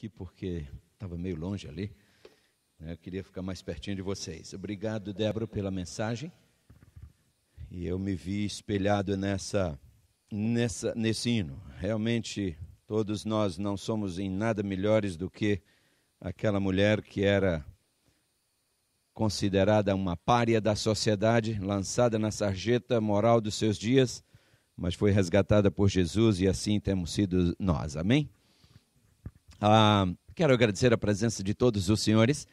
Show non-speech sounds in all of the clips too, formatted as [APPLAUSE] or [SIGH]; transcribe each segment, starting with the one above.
aqui porque estava meio longe ali. Né? Eu queria ficar mais pertinho de vocês. Obrigado, Débora, pela mensagem. E eu me vi espelhado nessa, nessa, nesse hino. Realmente, todos nós não somos em nada melhores do que aquela mulher que era considerada uma pária da sociedade, lançada na sarjeta moral dos seus dias, mas foi resgatada por Jesus e assim temos sido nós. Amém? Ah, quero agradecer a presença de todos os senhores.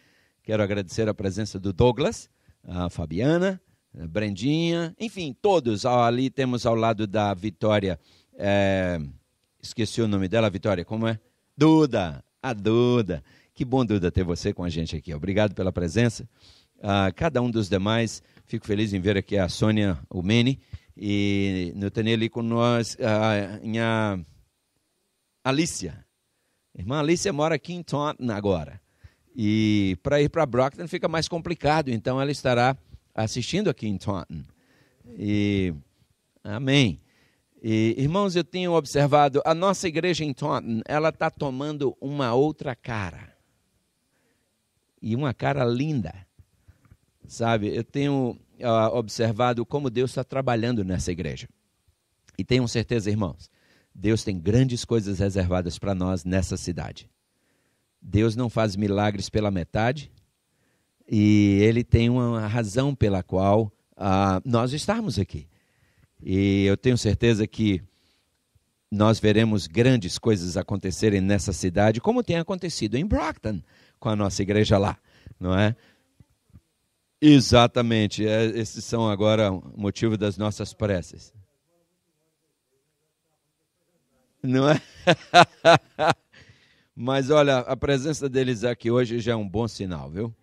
Quero agradecer a presença do Douglas, a Fabiana, a Brandinha, enfim, todos. Ah, ali temos ao lado da Vitória. É... Esqueci o nome dela, Vitória, como é? Duda, a Duda. Que bom, Duda, ter você com a gente aqui. Obrigado pela presença. Ah, cada um dos demais, fico feliz em ver aqui a Sônia o Mene, e no tenho ali com nós a, ah, a, a Alicia. Irmã Alicia mora aqui em Taunton agora. E para ir para Brockton fica mais complicado, então ela estará assistindo aqui em Taunton. E amém. E, irmãos, eu tenho observado a nossa igreja em Taunton, ela está tomando uma outra cara e uma cara linda, sabe? Eu tenho uh, observado como Deus está trabalhando nessa igreja e tenho certeza, irmãos, Deus tem grandes coisas reservadas para nós nessa cidade. Deus não faz milagres pela metade e Ele tem uma razão pela qual ah, nós estamos aqui. E eu tenho certeza que nós veremos grandes coisas acontecerem nessa cidade, como tem acontecido em Brockton com a nossa igreja lá, não é? Exatamente, é, esses são agora o motivo das nossas preces. Não é? [LAUGHS] Mas olha, a presença deles aqui hoje já é um bom sinal, viu?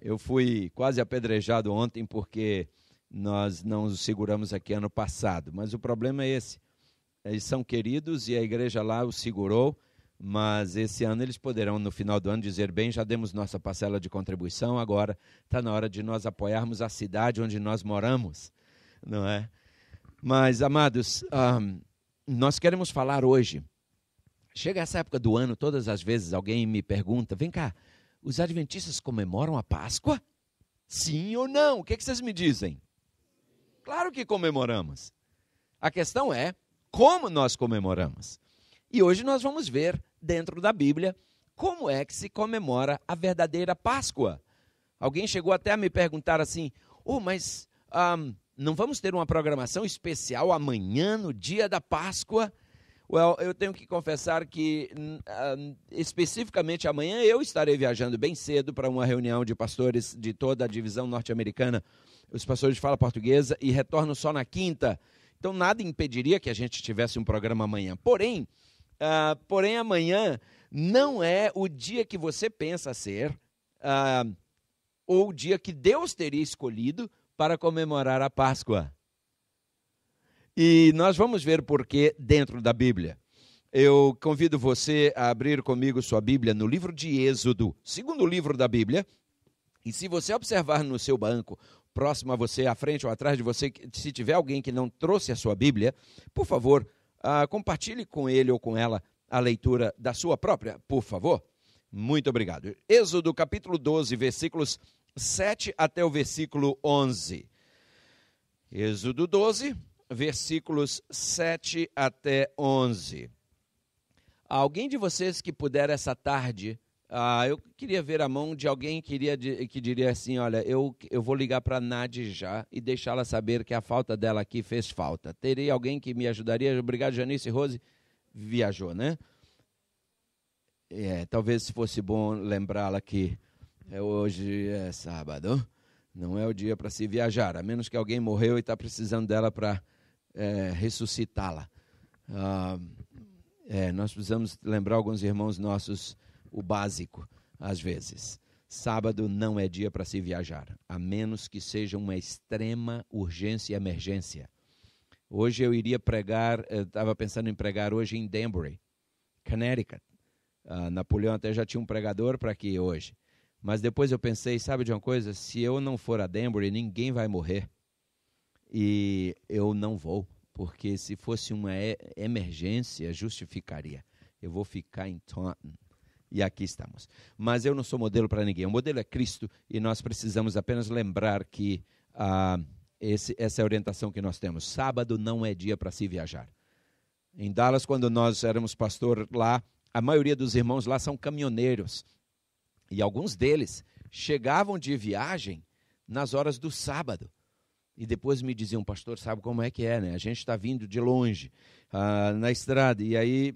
Eu fui quase apedrejado ontem porque nós não os seguramos aqui ano passado, mas o problema é esse. Eles são queridos e a igreja lá os segurou, mas esse ano eles poderão, no final do ano, dizer: bem, já demos nossa parcela de contribuição, agora está na hora de nós apoiarmos a cidade onde nós moramos, não é? Mas, amados, um, nós queremos falar hoje. Chega essa época do ano, todas as vezes alguém me pergunta: vem cá, os adventistas comemoram a Páscoa? Sim ou não? O que, é que vocês me dizem? Claro que comemoramos. A questão é como nós comemoramos. E hoje nós vamos ver, dentro da Bíblia, como é que se comemora a verdadeira Páscoa. Alguém chegou até a me perguntar assim: oh, mas um, não vamos ter uma programação especial amanhã, no dia da Páscoa? Well, eu tenho que confessar que, uh, especificamente amanhã, eu estarei viajando bem cedo para uma reunião de pastores de toda a divisão norte-americana. Os pastores de fala portuguesa e retorno só na quinta. Então, nada impediria que a gente tivesse um programa amanhã. Porém, uh, porém amanhã não é o dia que você pensa ser, uh, ou o dia que Deus teria escolhido para comemorar a Páscoa. E nós vamos ver por que dentro da Bíblia. Eu convido você a abrir comigo sua Bíblia no livro de Êxodo, segundo livro da Bíblia. E se você observar no seu banco, próximo a você, à frente ou atrás de você, se tiver alguém que não trouxe a sua Bíblia, por favor, ah, compartilhe com ele ou com ela a leitura da sua própria, por favor. Muito obrigado. Êxodo capítulo 12, versículos 7 até o versículo 11. Êxodo 12, versículos 7 até 11. Alguém de vocês que puder essa tarde, ah, eu queria ver a mão de alguém que, iria, que diria assim: olha, eu, eu vou ligar para a já e deixá-la saber que a falta dela aqui fez falta. Teria alguém que me ajudaria? Obrigado, Janice Rose. Viajou, né? É, talvez fosse bom lembrá-la que é hoje é sábado, não é o dia para se viajar, a menos que alguém morreu e está precisando dela para é, ressuscitá-la. Ah, é, nós precisamos lembrar alguns irmãos nossos o básico, às vezes. Sábado não é dia para se viajar, a menos que seja uma extrema urgência e emergência. Hoje eu iria pregar, estava pensando em pregar hoje em Danbury, Connecticut. Ah, Napoleão até já tinha um pregador para aqui hoje. Mas depois eu pensei, sabe de uma coisa? Se eu não for a Danbury, ninguém vai morrer. E eu não vou, porque se fosse uma emergência, justificaria. Eu vou ficar em Taunton. E aqui estamos. Mas eu não sou modelo para ninguém. O modelo é Cristo e nós precisamos apenas lembrar que ah, esse, essa é a orientação que nós temos. Sábado não é dia para se viajar. Em Dallas, quando nós éramos pastor lá, a maioria dos irmãos lá são caminhoneiros e alguns deles chegavam de viagem nas horas do sábado. E depois me diziam, pastor, sabe como é que é, né? A gente está vindo de longe, ah, na estrada, e aí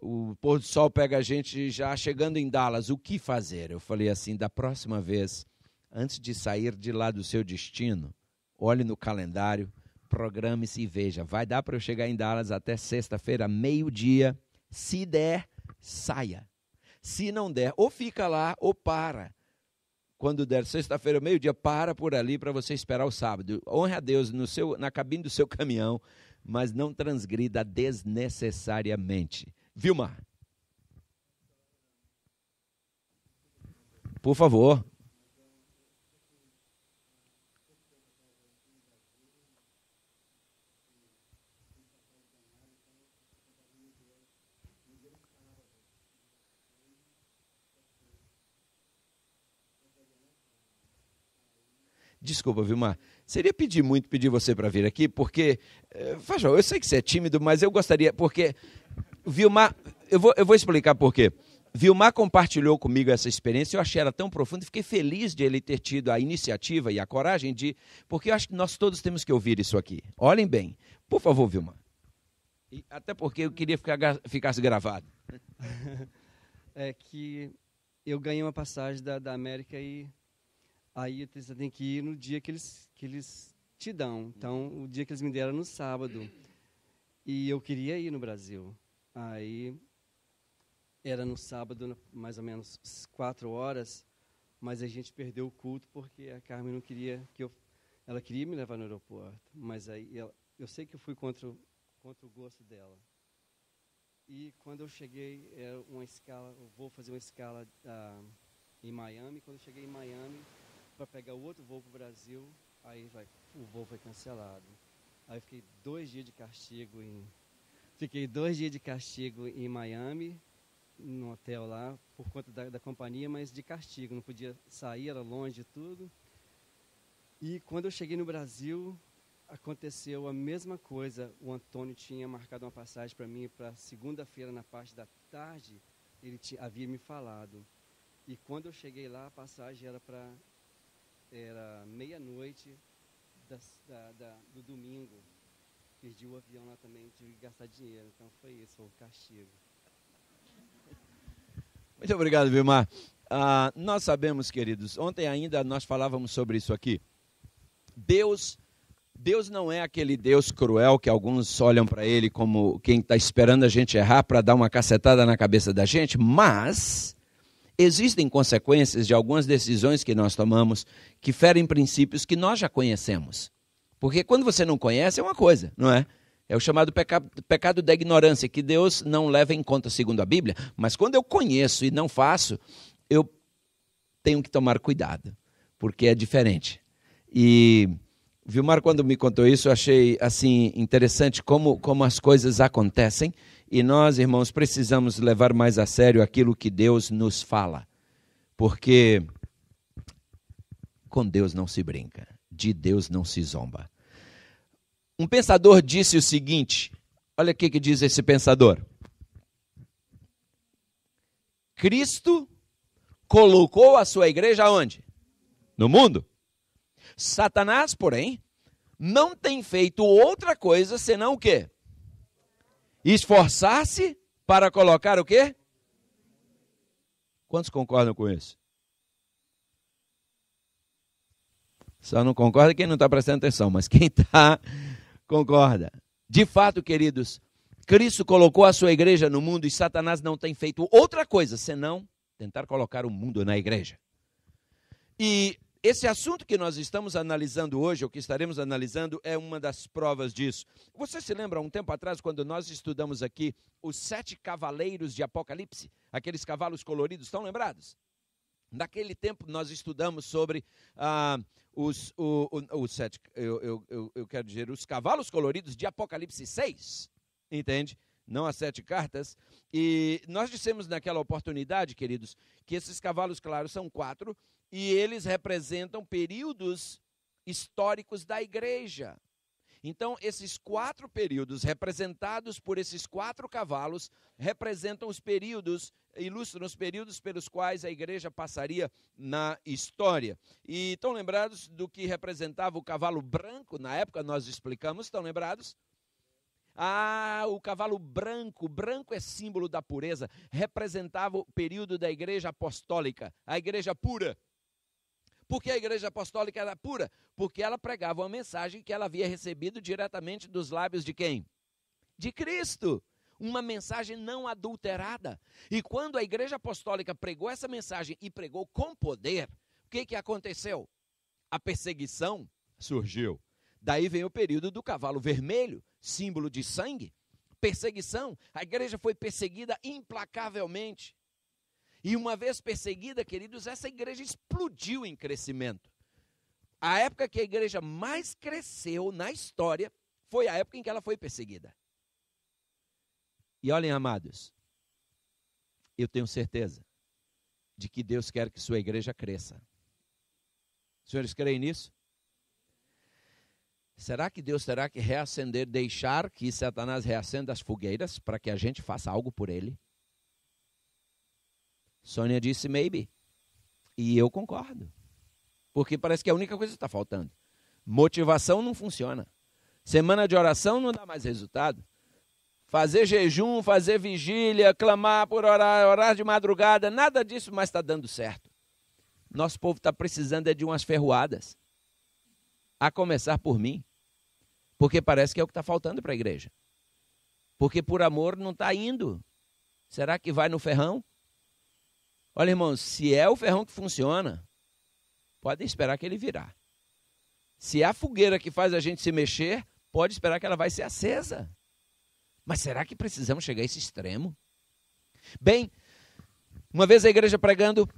o pôr do sol pega a gente já chegando em Dallas. O que fazer? Eu falei assim, da próxima vez, antes de sair de lá do seu destino, olhe no calendário, programe-se e veja. Vai dar para eu chegar em Dallas até sexta-feira, meio-dia. Se der, saia. Se não der, ou fica lá ou para. Quando der sexta-feira, meio-dia, para por ali para você esperar o sábado. Honre a Deus no seu, na cabine do seu caminhão, mas não transgrida desnecessariamente. Vilmar. Por favor. Desculpa, Vilmar. Seria pedir muito pedir você para vir aqui, porque. Eh, Fajão, eu sei que você é tímido, mas eu gostaria. Porque. Vilmar. Eu vou, eu vou explicar por quê. Vilmar compartilhou comigo essa experiência, eu achei ela tão profunda, fiquei feliz de ele ter tido a iniciativa e a coragem de. Porque eu acho que nós todos temos que ouvir isso aqui. Olhem bem. Por favor, Vilmar. E até porque eu queria ficar ficasse gravado. [LAUGHS] É que eu ganhei uma passagem da, da América e Aí você tem que ir no dia que eles, que eles te dão. Então, o dia que eles me deram era no sábado. E eu queria ir no Brasil. Aí era no sábado, mais ou menos quatro horas, mas a gente perdeu o culto porque a Carmen não queria que eu, ela queria me levar no aeroporto, mas aí ela, eu sei que eu fui contra o, contra o gosto dela. E quando eu cheguei, era uma escala, eu vou fazer uma escala ah, em Miami. Quando eu cheguei em Miami, para pegar o outro voo para o Brasil, aí vai, o voo foi cancelado. Aí fiquei dois dias de castigo em. Fiquei dois dias de castigo em Miami, no hotel lá, por conta da, da companhia, mas de castigo, não podia sair, era longe de tudo. E quando eu cheguei no Brasil, aconteceu a mesma coisa. O Antônio tinha marcado uma passagem para mim para segunda-feira, na parte da tarde, ele tinha, havia me falado. E quando eu cheguei lá, a passagem era para era meia-noite da, da, do domingo. Perdi o avião lá também, tive que gastar dinheiro. Então foi isso, foi o castigo. [LAUGHS] Muito obrigado, Vilmar. Ah, nós sabemos, queridos, ontem ainda nós falávamos sobre isso aqui. Deus, Deus não é aquele Deus cruel que alguns olham para ele como quem está esperando a gente errar para dar uma cacetada na cabeça da gente, mas Existem consequências de algumas decisões que nós tomamos que ferem princípios que nós já conhecemos. Porque quando você não conhece é uma coisa, não é? É o chamado pecado, pecado da ignorância, que Deus não leva em conta segundo a Bíblia. Mas quando eu conheço e não faço, eu tenho que tomar cuidado, porque é diferente. E Vilmar, quando me contou isso, eu achei assim interessante como, como as coisas acontecem e nós, irmãos, precisamos levar mais a sério aquilo que Deus nos fala, porque com Deus não se brinca, de Deus não se zomba. Um pensador disse o seguinte: olha o que diz esse pensador. Cristo colocou a sua igreja onde? No mundo. Satanás, porém, não tem feito outra coisa senão o quê? Esforçar-se para colocar o quê? Quantos concordam com isso? Só não concorda quem não está prestando atenção, mas quem está, [LAUGHS] concorda. De fato, queridos, Cristo colocou a sua igreja no mundo e Satanás não tem feito outra coisa senão tentar colocar o mundo na igreja. E esse assunto que nós estamos analisando hoje, ou que estaremos analisando, é uma das provas disso. Você se lembra, um tempo atrás, quando nós estudamos aqui os sete cavaleiros de Apocalipse? Aqueles cavalos coloridos, estão lembrados? Naquele tempo nós estudamos sobre ah, os, o, o, sete, eu, eu, eu, quero dizer, os cavalos coloridos de Apocalipse 6, entende? não as sete cartas. E nós dissemos naquela oportunidade, queridos, que esses cavalos claros são quatro, e eles representam períodos históricos da igreja. Então, esses quatro períodos, representados por esses quatro cavalos, representam os períodos, ilustram os períodos pelos quais a igreja passaria na história. E estão lembrados do que representava o cavalo branco? Na época nós explicamos, estão lembrados? Ah, o cavalo branco, branco é símbolo da pureza, representava o período da igreja apostólica, a igreja pura. Porque a igreja apostólica era pura, porque ela pregava uma mensagem que ela havia recebido diretamente dos lábios de quem? De Cristo uma mensagem não adulterada. E quando a igreja apostólica pregou essa mensagem e pregou com poder, o que, que aconteceu? A perseguição surgiu. Daí vem o período do cavalo vermelho, símbolo de sangue. Perseguição, a igreja foi perseguida implacavelmente. E uma vez perseguida, queridos, essa igreja explodiu em crescimento. A época que a igreja mais cresceu na história foi a época em que ela foi perseguida. E olhem, amados, eu tenho certeza de que Deus quer que sua igreja cresça. Os senhores creem nisso? Será que Deus terá que reacender, deixar que Satanás reacenda as fogueiras para que a gente faça algo por ele? Sônia disse maybe. E eu concordo. Porque parece que é a única coisa que está faltando. Motivação não funciona. Semana de oração não dá mais resultado. Fazer jejum, fazer vigília, clamar por orar, orar de madrugada, nada disso mais está dando certo. Nosso povo está precisando é de umas ferroadas. A começar por mim. Porque parece que é o que está faltando para a igreja. Porque por amor não está indo. Será que vai no ferrão? Olha, irmão, se é o ferrão que funciona, pode esperar que ele virá. Se é a fogueira que faz a gente se mexer, pode esperar que ela vai ser acesa. Mas será que precisamos chegar a esse extremo? Bem, uma vez a igreja pregando,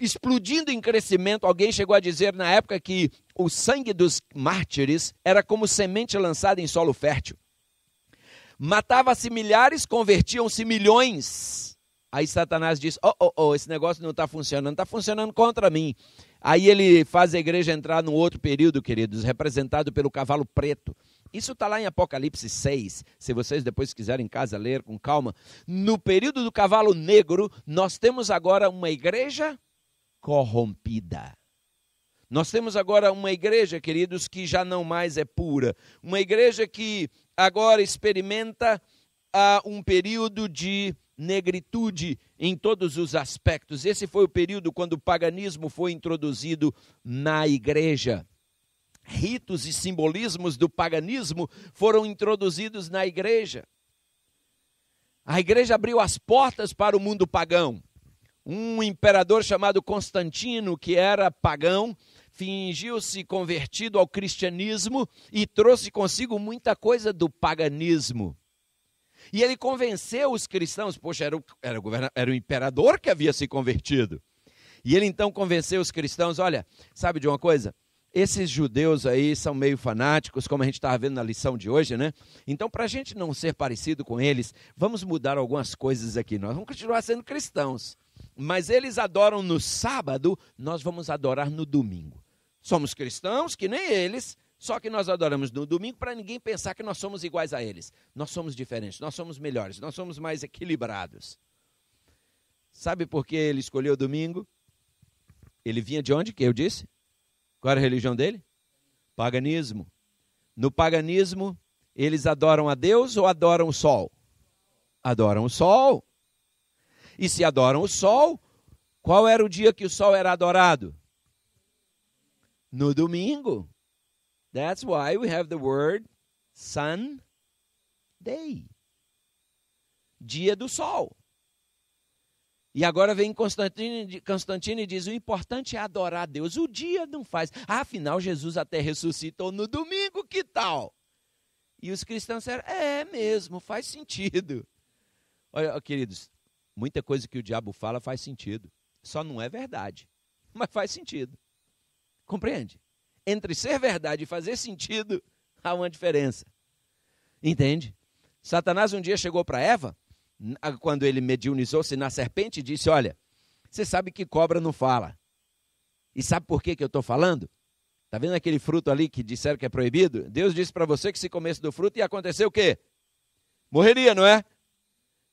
explodindo em crescimento, alguém chegou a dizer na época que o sangue dos mártires era como semente lançada em solo fértil. Matava-se milhares, convertiam-se milhões. Aí Satanás diz: Oh, oh, oh, esse negócio não está funcionando, está funcionando contra mim. Aí ele faz a igreja entrar num outro período, queridos, representado pelo cavalo preto. Isso está lá em Apocalipse 6, se vocês depois quiserem em casa ler com calma. No período do cavalo negro, nós temos agora uma igreja corrompida. Nós temos agora uma igreja, queridos, que já não mais é pura. Uma igreja que agora experimenta uh, um período de negritude em todos os aspectos. Esse foi o período quando o paganismo foi introduzido na igreja. Ritos e simbolismos do paganismo foram introduzidos na igreja. A igreja abriu as portas para o mundo pagão. Um imperador chamado Constantino, que era pagão, fingiu-se convertido ao cristianismo e trouxe consigo muita coisa do paganismo. E ele convenceu os cristãos, poxa, era o, era o, era o imperador que havia se convertido. E ele então convenceu os cristãos: olha, sabe de uma coisa? Esses judeus aí são meio fanáticos, como a gente estava vendo na lição de hoje, né? Então, para a gente não ser parecido com eles, vamos mudar algumas coisas aqui. Nós vamos continuar sendo cristãos, mas eles adoram no sábado, nós vamos adorar no domingo. Somos cristãos que nem eles, só que nós adoramos no domingo para ninguém pensar que nós somos iguais a eles. Nós somos diferentes, nós somos melhores, nós somos mais equilibrados. Sabe por que ele escolheu o domingo? Ele vinha de onde, que eu disse? Qual era a religião dele? Paganismo. No paganismo, eles adoram a Deus ou adoram o sol? Adoram o sol. E se adoram o sol, qual era o dia que o sol era adorado? No domingo. That's why we have the word sun day. Dia do sol. E agora vem Constantino, Constantino e diz: o importante é adorar a Deus. O dia não faz. Afinal, Jesus até ressuscitou no domingo, que tal? E os cristãos disseram: é mesmo, faz sentido. Olha, queridos, muita coisa que o diabo fala faz sentido. Só não é verdade, [LAUGHS] mas faz sentido. Compreende? entre ser verdade e fazer sentido, [LAUGHS] há uma diferença. Entende? Satanás um dia chegou para Eva, quando ele mediunizou-se na serpente, e disse: Olha, você sabe que cobra não fala. E sabe por que, que eu estou falando? Está vendo aquele fruto ali que disseram que é proibido? Deus disse para você que se comesse do fruto ia acontecer o quê? Morreria, não é?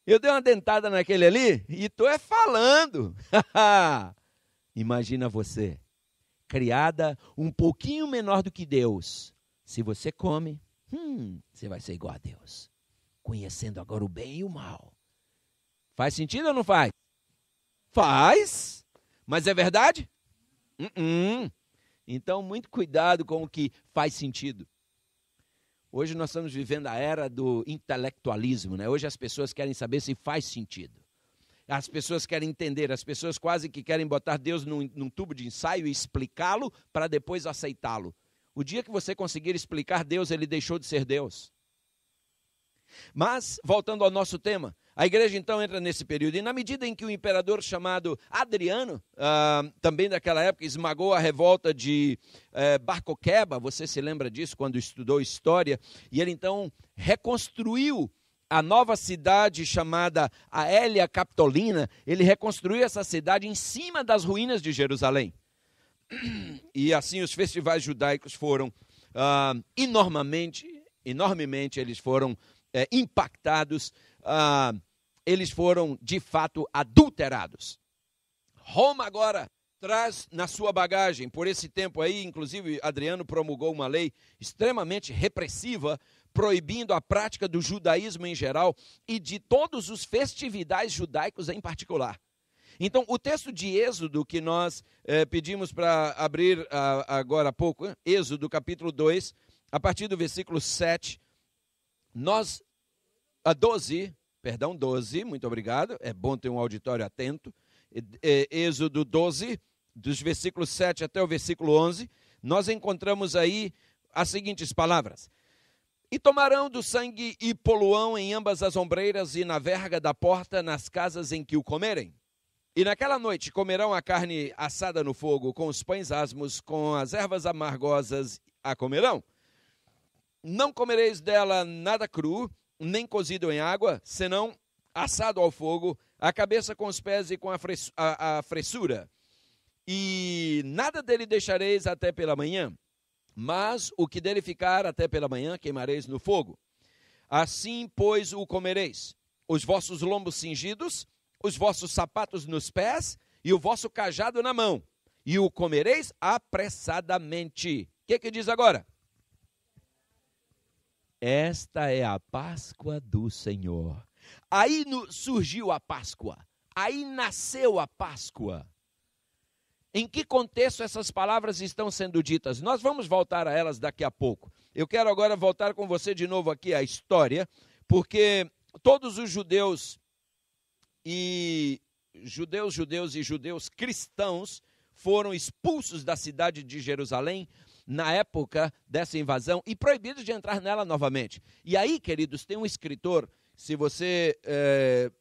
Eu dei uma dentada naquele ali e estou é falando. [LAUGHS] Imagina você criada um pouquinho menor do que Deus, se você come, hum, você vai ser igual a Deus, conhecendo agora o bem e o mal. Faz sentido ou não faz? Faz, mas é verdade? Uh -uh. Então, muito cuidado com o que faz sentido. Hoje nós estamos vivendo a era do intelectualismo, né? Hoje as pessoas querem saber se faz sentido. As pessoas querem entender, as pessoas quase que querem botar Deus num, num tubo de ensaio e explicá-lo para depois aceitá-lo. O dia que você conseguir explicar Deus, ele deixou de ser Deus. Mas, voltando ao nosso tema, a igreja então entra nesse período, e na medida em que o imperador chamado Adriano, uh, também daquela época, esmagou a revolta de uh, Barcoqueba, você se lembra disso quando estudou história, e ele então reconstruiu a nova cidade chamada Aélia Capitolina, ele reconstruiu essa cidade em cima das ruínas de Jerusalém. E assim os festivais judaicos foram ah, enormemente, enormemente eles foram é, impactados, ah, eles foram de fato adulterados. Roma agora traz na sua bagagem, por esse tempo aí, inclusive Adriano promulgou uma lei extremamente repressiva proibindo a prática do judaísmo em geral e de todos os festividades judaicos em particular. Então, o texto de Êxodo que nós eh, pedimos para abrir ah, agora há pouco, hein? Êxodo capítulo 2, a partir do versículo 7, nós, a ah, 12, perdão, 12, muito obrigado, é bom ter um auditório atento, eh, Êxodo 12, dos versículos 7 até o versículo 11, nós encontramos aí as seguintes palavras: e tomarão do sangue e poluão em ambas as ombreiras e na verga da porta nas casas em que o comerem. E naquela noite comerão a carne assada no fogo, com os pães asmos, com as ervas amargosas, a comerão. Não comereis dela nada cru, nem cozido em água, senão assado ao fogo, a cabeça com os pés e com a, fressura. E nada dele deixareis até pela manhã mas o que dele ficar até pela manhã queimareis no fogo. Assim, pois, o comereis: os vossos lombos cingidos, os vossos sapatos nos pés e o vosso cajado na mão, e o comereis apressadamente. O que, que diz agora? Esta é a Páscoa do Senhor. Aí no, surgiu a Páscoa. Aí nasceu a Páscoa em que contexto essas palavras estão sendo ditas. Nós vamos voltar a elas daqui a pouco. Eu quero agora voltar com você de novo aqui à história, porque todos os judeus e judeus, judeus e judeus cristãos foram expulsos da cidade de Jerusalém na época dessa invasão e proibidos de entrar nela novamente. E aí, queridos, tem um escritor, se você é,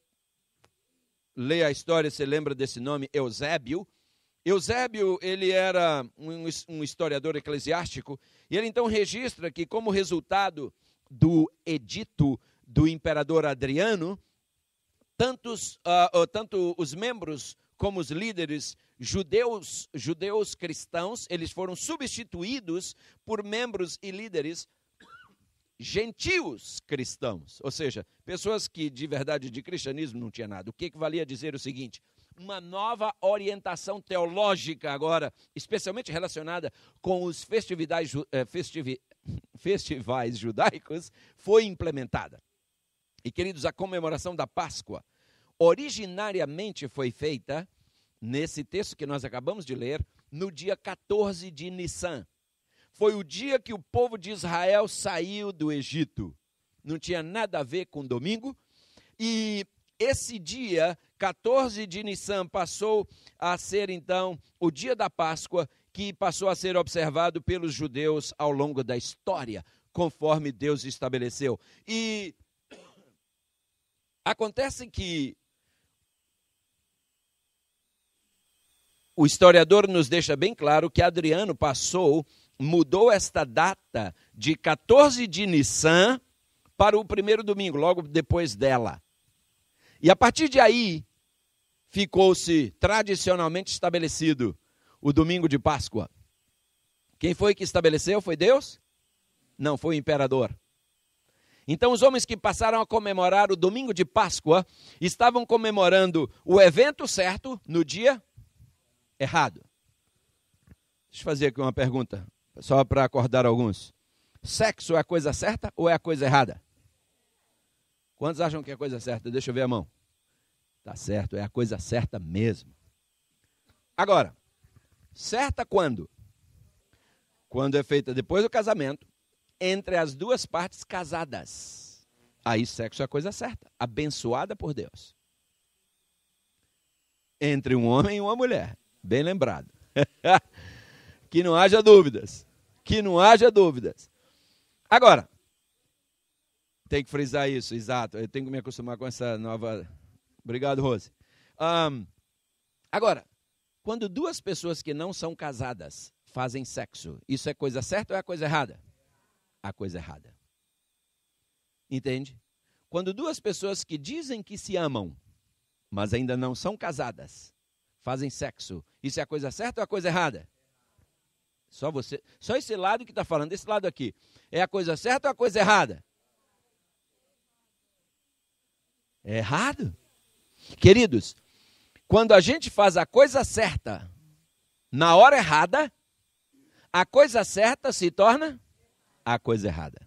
lê a história, você lembra desse nome, Eusébio, Eusébio, ele era um, um historiador eclesiástico, e ele então registra que, como resultado do edito do imperador Adriano, tantos, uh, tanto os membros como os líderes judeus, judeus cristãos, eles foram substituídos por membros e líderes gentios cristãos, ou seja, pessoas que de verdade de cristianismo não tinha nada. O que, que valia dizer o seguinte? uma nova orientação teológica agora, especialmente relacionada com os festividades, eh, [LAUGHS] festivais judaicos, foi implementada. E, queridos, a comemoração da Páscoa originariamente foi feita, nesse texto que nós acabamos de ler, no dia 14 de Nissan. Foi o dia que o povo de Israel saiu do Egito. Não tinha nada a ver com domingo. E esse dia, 14 de Nissan, passou a ser então o dia da Páscoa, que passou a ser observado pelos judeus ao longo da história, conforme Deus estabeleceu. E acontece que o historiador nos deixa bem claro que Adriano passou, mudou esta data de 14 de Nissan para o primeiro domingo, logo depois dela. E a partir de aí, ficou-se tradicionalmente estabelecido o domingo de Páscoa. Quem foi que estabeleceu? Foi Deus? Não, foi o imperador. Então, os homens que passaram a comemorar o domingo de Páscoa estavam comemorando o evento certo no dia errado. Deixa eu fazer aqui uma pergunta, só para acordar alguns. Sexo é a coisa certa ou é a coisa errada? Quantos acham que é a coisa certa? Deixa eu ver a mão. Tá certo, é a coisa certa mesmo. Agora, certa quando? Quando é feita depois do casamento, entre as duas partes casadas. Aí sexo é a coisa certa, abençoada por Deus. Entre um homem e uma mulher, bem lembrado. [LAUGHS] que não haja dúvidas. Que não haja dúvidas. Agora, tem que frisar isso, exato. Eu tenho que me acostumar com essa nova. Obrigado, Rose. Um, agora, quando duas pessoas que não são casadas fazem sexo, isso é coisa certa ou é coisa errada? A coisa errada. Entende? Quando duas pessoas que dizem que se amam, mas ainda não são casadas, fazem sexo, isso é a coisa certa ou a coisa errada? Só você, só esse lado que está falando, esse lado aqui, é a coisa certa ou a coisa errada? É errado. Queridos, quando a gente faz a coisa certa na hora errada, a coisa certa se torna a coisa errada.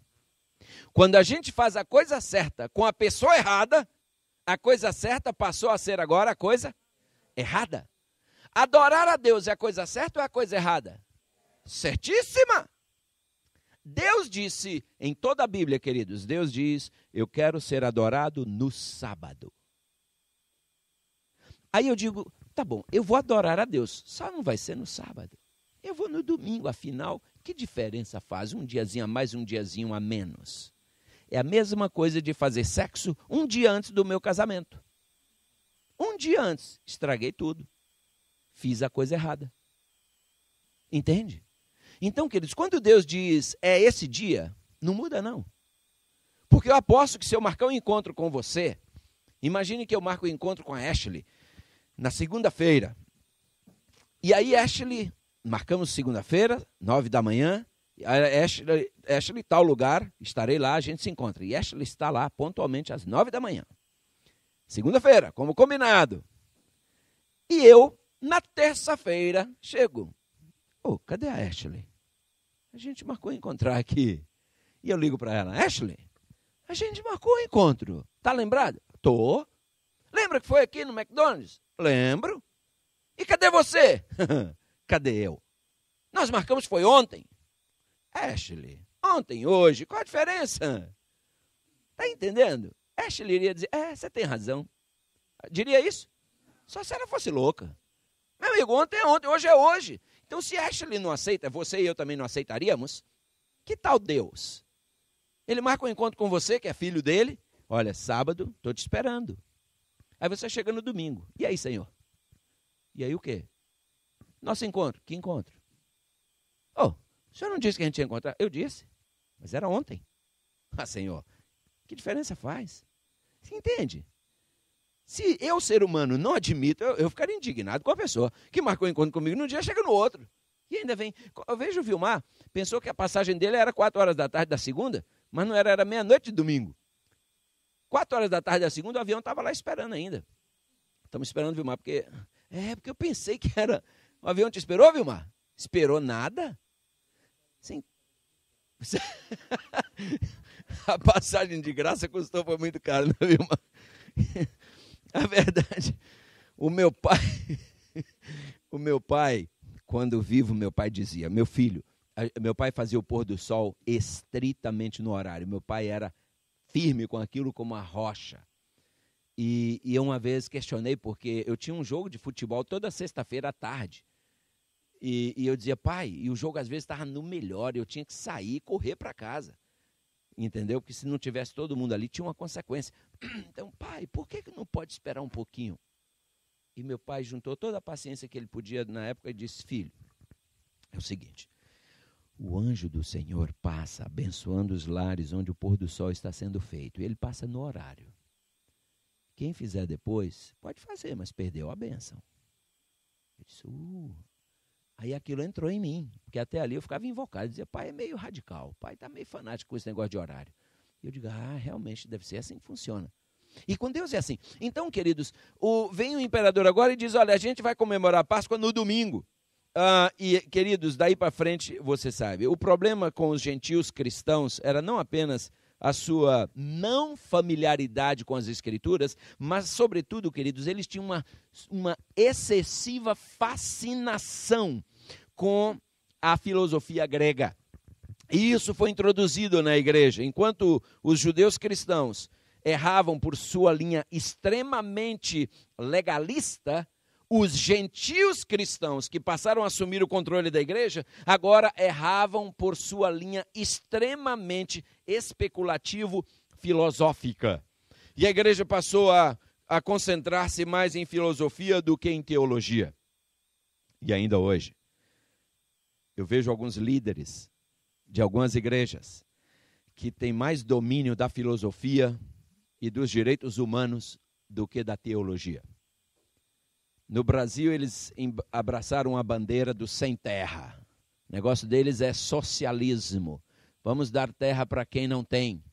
Quando a gente faz a coisa certa com a pessoa errada, a coisa certa passou a ser agora a coisa errada. Adorar a Deus é a coisa certa ou é a coisa errada? Certíssima! Deus disse em toda a Bíblia, queridos, Deus diz: Eu quero ser adorado no sábado. Aí eu digo: Tá bom, eu vou adorar a Deus, só não vai ser no sábado. Eu vou no domingo, afinal, que diferença faz? Um diazinho a mais, um diazinho a menos. É a mesma coisa de fazer sexo um dia antes do meu casamento. Um dia antes, estraguei tudo. Fiz a coisa errada. Entende? Então, queridos, quando Deus diz é esse dia, não muda não. Porque eu aposto que se eu marcar um encontro com você, imagine que eu marco um encontro com a Ashley na segunda-feira. E aí, Ashley, marcamos segunda-feira, nove da manhã. Ashley, Ashley, tal lugar, estarei lá, a gente se encontra. E Ashley está lá pontualmente às nove da manhã. Segunda-feira, como combinado. E eu, na terça-feira, chego. Ô, oh, cadê a Ashley? A gente marcou encontrar ah, aqui. E eu ligo para ela, Ashley, a gente marcou o encontro. Tá lembrada? Tô. Lembra que foi aqui no McDonald's? Lembro. E cadê você? [LAUGHS] cadê eu? Nós marcamos foi ontem. Ashley, ontem, hoje, qual a diferença? Tá entendendo? Ashley iria dizer, é, você tem razão. Diria isso? Só se ela fosse louca. Meu amigo, ontem é ontem, hoje é hoje. Então, se Ashley não aceita, você e eu também não aceitaríamos, que tal Deus? Ele marca um encontro com você, que é filho dele. Olha, sábado, estou te esperando. Aí você chega no domingo. E aí, Senhor? E aí o quê? Nosso encontro. Que encontro? Oh, o senhor não disse que a gente ia encontrar? Eu disse, mas era ontem. Ah, Senhor, que diferença faz? Você entende? Se eu, ser humano, não admito, eu, eu ficaria indignado com a pessoa que marcou um encontro comigo num dia, chega no outro. E ainda vem. Eu vejo o Vilmar, pensou que a passagem dele era 4 horas da tarde da segunda, mas não era, era meia-noite de domingo. 4 horas da tarde da segunda, o avião estava lá esperando ainda. Estamos esperando Vilmar, porque. É, porque eu pensei que era. O avião te esperou, Vilmar? Esperou nada? Sim. [LAUGHS] a passagem de graça custou foi muito caro, né, Vilmar? [LAUGHS] [LAUGHS] A verdade, o meu pai, [LAUGHS] o meu pai, quando vivo, meu pai dizia: "Meu filho, meu pai fazia o pôr do sol estritamente no horário. Meu pai era firme com aquilo como a rocha. E, e uma vez questionei, porque eu tinha um jogo de futebol toda sexta-feira à tarde. E, e, eu dizia, pai, e o jogo às vezes estava no melhor, eu tinha que sair correr para casa entendeu? Porque se não tivesse todo mundo ali, tinha uma consequência. [CLEARS THROAT] Então, pai, por que, que não pode esperar um pouquinho? E meu pai juntou toda a paciência que ele podia na época e disse: Filho, é o seguinte, o anjo do Senhor passa abençoando os lares onde o pôr do sol está sendo feito. e Ele passa no horário. Quem fizer depois, pode fazer, mas perdeu a bênção. Eu disse: uh, Aí aquilo entrou em mim, porque até ali eu ficava invocado, eu dizia, pai é meio radical, pai tá meio fanático com esse negócio de horário. E eu digo, ah, realmente, deve ser assim que funciona. E com Deus é assim. Então, queridos, o, vem o imperador agora e diz: olha, a gente vai comemorar a Páscoa no domingo. Ah, e, queridos, daí para frente você sabe, o problema com os gentios cristãos era não apenas a sua não familiaridade com as Escrituras, mas, sobretudo, queridos, eles tinham uma, uma excessiva fascinação com a filosofia grega. E isso foi introduzido na igreja. Enquanto os judeus cristãos erravam por sua linha extremamente legalista, os gentios cristãos que passaram a assumir o controle da igreja agora erravam por sua linha extremamente especulativo filosófica. E a igreja passou a, a concentrar-se mais em filosofia do que em teologia. E ainda hoje, eu vejo alguns líderes de algumas igrejas que têm mais domínio da filosofia e dos direitos humanos do que da teologia. No Brasil, eles abraçaram a bandeira do sem terra. O negócio deles é socialismo. Vamos dar terra para quem não tem.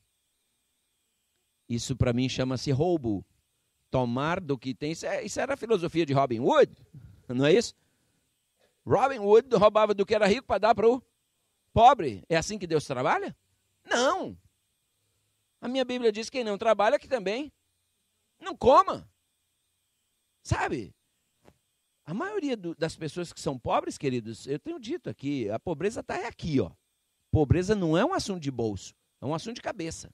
Isso para mim chama-se roubo. Tomar do que tem. É, isso, era a filosofia de Robin Hood, não é isso? Robin Hood roubava do que era rico para dar para o pobre. É assim que Deus trabalha? Não. A minha Bíblia diz que quem não trabalha que também não coma. Sabe? A maioria do, das pessoas que são pobres, queridos, eu tenho dito aqui, a pobreza está é aqui, ó. Pobreza não é um assunto de bolso, é um assunto de cabeça.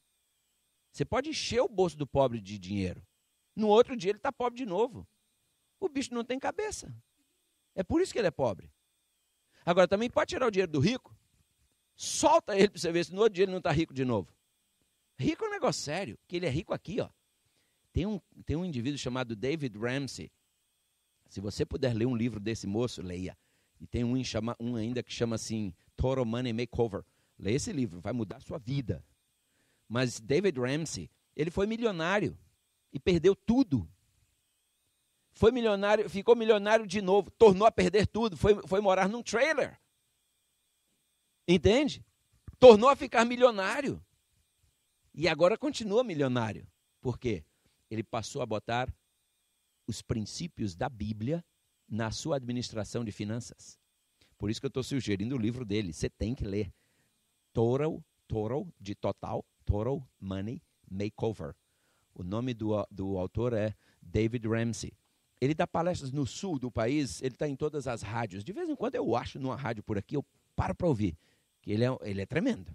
Você pode encher o bolso do pobre de dinheiro. No outro dia ele está pobre de novo. O bicho não tem cabeça. É por isso que ele é pobre. Agora, também pode tirar o dinheiro do rico, solta ele para você ver se no outro dia ele não está rico de novo. Rico é um negócio sério, que ele é rico aqui, ó. Tem um, tem um indivíduo chamado David Ramsey, se você puder ler um livro desse moço, leia. E tem um, chama, um ainda que chama assim, Total Money Makeover. Leia esse livro, vai mudar a sua vida. Mas David Ramsey, ele foi milionário e perdeu tudo. Foi milionário, ficou milionário de novo, tornou a perder tudo, foi, foi morar num trailer. Entende? Tornou a ficar milionário. E agora continua milionário. Por quê? Ele passou a botar os princípios da Bíblia na sua administração de finanças. Por isso que eu estou sugerindo o livro dele. Você tem que ler. Total, Total, de total, Total Money Makeover. O nome do, do autor é David Ramsey. Ele dá palestras no sul do país, ele está em todas as rádios. De vez em quando eu acho numa rádio por aqui, eu paro para ouvir, que ele é, ele é tremendo.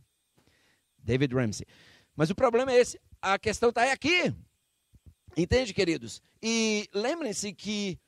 David Ramsey. Mas o problema é esse, a questão está aqui. Entende, queridos? E lembrem-se que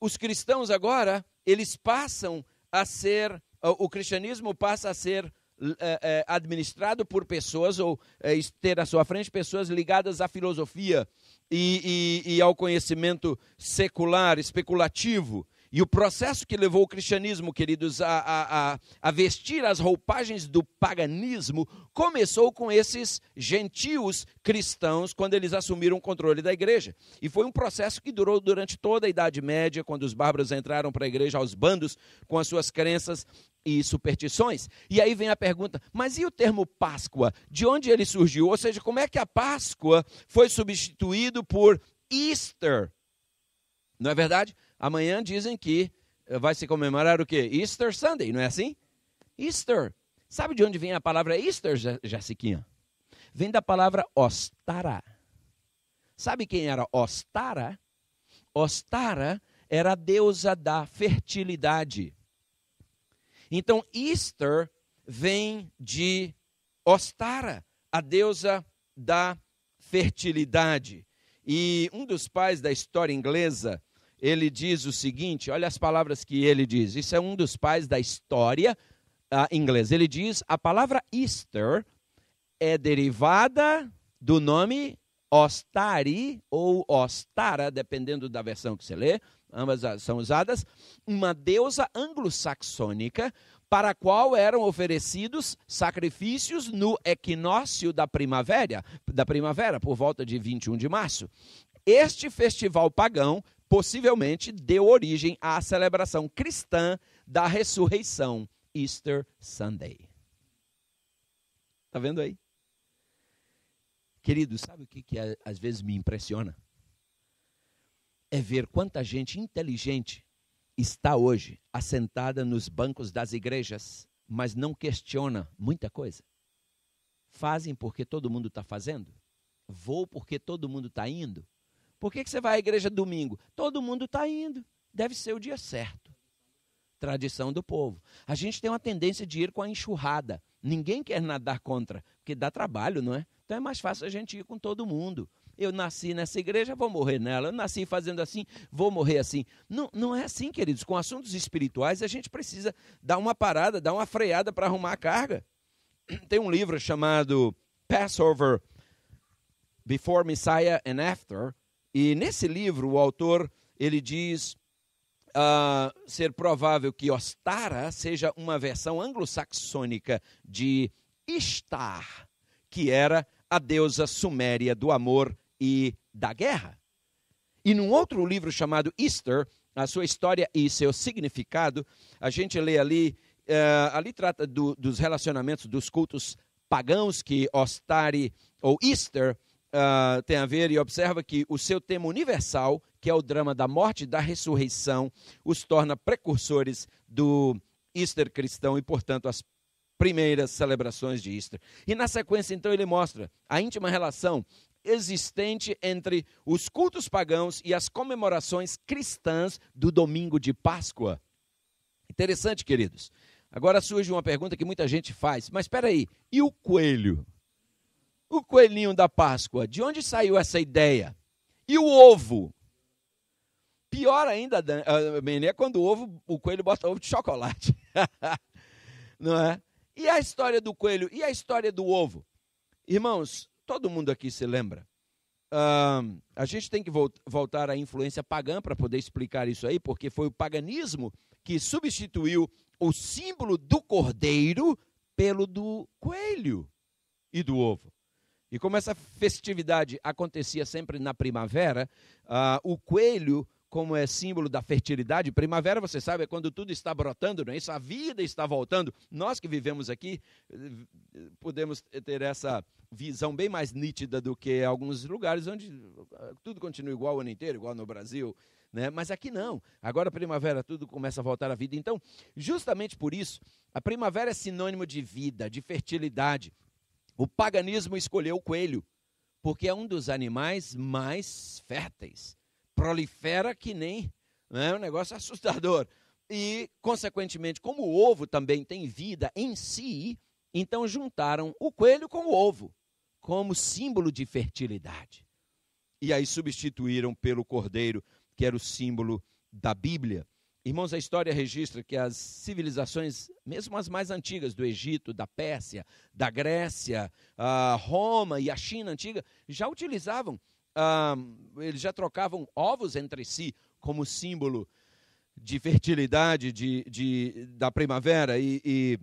os cristãos agora, eles passam a ser, o cristianismo passa a ser eh, eh, administrado por pessoas ou eh, ter à sua frente pessoas ligadas à filosofia e, e, e ao conhecimento secular, especulativo. E o processo que levou o cristianismo, queridos, a, a, a, a, vestir as roupagens do paganismo começou com esses gentios cristãos, quando eles assumiram o controle da igreja. E foi um processo que durou durante toda a Idade Média, quando os bárbaros entraram para a igreja aos bandos com as suas crenças e superstições. E aí vem a pergunta: mas e o termo Páscoa? De onde ele surgiu? Ou seja, como é que a Páscoa foi substituído por Easter? Não é verdade? Amanhã dizem que eh, vai se comemorar o quê? Easter Sunday, não é assim? Easter. Sabe de onde vem a palavra Easter, Jessiquinha? Vem da palavra ostara. Sabe quem era Ostara? Ostara era a deusa da fertilidade. Então, Easter vem de Ostara, a deusa da fertilidade. E um dos pais da história inglesa, ele diz o seguinte: olha as palavras que ele diz. Isso é um dos pais da história uh, inglesa. Ele diz: a palavra Easter é derivada do nome ostari ou ostara, dependendo da versão que você lê, ambas são usadas, uma deusa anglo-saxônica para a qual eram oferecidos sacrifícios no equinócio da primavera, da primavera, por volta de 21 de março. Este festival pagão possivelmente deu origem à celebração cristã da ressurreição, Easter Sunday. Tá vendo aí? Querido, sabe o que, que é, às vezes me impressiona? É ver quanta gente inteligente está hoje assentada nos bancos das igrejas, mas não questiona muita coisa. Fazem porque todo mundo está fazendo? Vou porque todo mundo está indo? Por que, que você vai à igreja domingo? Todo mundo está indo. Deve ser o dia certo. Tradição do povo. A gente tem uma tendência de ir com a enxurrada. Ninguém quer nadar contra, porque dá trabalho, não é? Então é mais fácil a gente ir com todo mundo. Eu nasci nessa igreja, vou morrer nela. Eu nasci fazendo assim, vou morrer assim. Não, não é assim, queridos. Com assuntos espirituais, a gente precisa dar uma parada, dar uma freada para arrumar a carga. [CLEARS THROAT] Tem um livro chamado Passover Before Messiah and After, e nesse livro, o autor ele diz uh, ser provável que Ostara seja uma versão anglo-saxônica de Istar, que era a deusa suméria do amor e da guerra. E num outro livro chamado Easter, a sua história e seu significado, a gente lê ali, uh, ali trata do, dos relacionamentos dos cultos pagãos que Ostari ou Easter uh, tem a ver e observa que o seu tema universal, que é o drama da morte e da ressurreição, os torna precursores do Easter cristão e, portanto, as primeiras celebrações de Easter. E na sequência, então, ele mostra a íntima relação existente entre os cultos pagãos e as comemorações cristãs do domingo de Páscoa. Interessante, queridos. Agora surge uma pergunta que muita gente faz: mas espera aí, e o coelho? o coelhinho da Páscoa? De onde saiu essa ideia? E o ovo? Pior ainda, Benê, ah, é quando o ovo, o coelho bota ovo de chocolate. [LAUGHS] Não é? E a história do coelho? E a história do ovo? Irmãos, todo mundo aqui se lembra. a gente tem que voltar à influência pagã para poder explicar isso aí, porque foi o paganismo que substituiu o símbolo do cordeiro pelo do coelho e do ovo. E como essa festividade acontecia sempre na primavera, ah, o coelho, como é símbolo da fertilidade, primavera, você sabe, é quando tudo está brotando, não é isso? A vida está voltando. Nós que vivemos aqui eh, podemos ter essa visão bem mais nítida do que alguns lugares onde ah, tudo continua igual o ano inteiro, igual no Brasil. Né? Mas aqui não. Agora primavera tudo começa a voltar à vida. Então, justamente por isso, a primavera é sinônimo de vida, de fertilidade. O paganismo escolheu o coelho, porque é um dos animais mais férteis. Prolifera que nem. Né, um negócio [LAUGHS] assustador. E, consequentemente, como o ovo também tem vida em si, então juntaram o coelho com o ovo, como símbolo de fertilidade. E aí substituíram pelo cordeiro, que era o símbolo da Bíblia. Irmãos, a história registra que as civilizações, mesmo as mais antigas, do Egito, da Pérsia, da Grécia, a Roma e a China antiga, já utilizavam, ah, eles já trocavam ovos entre si como símbolo de fertilidade de, de da primavera. E, e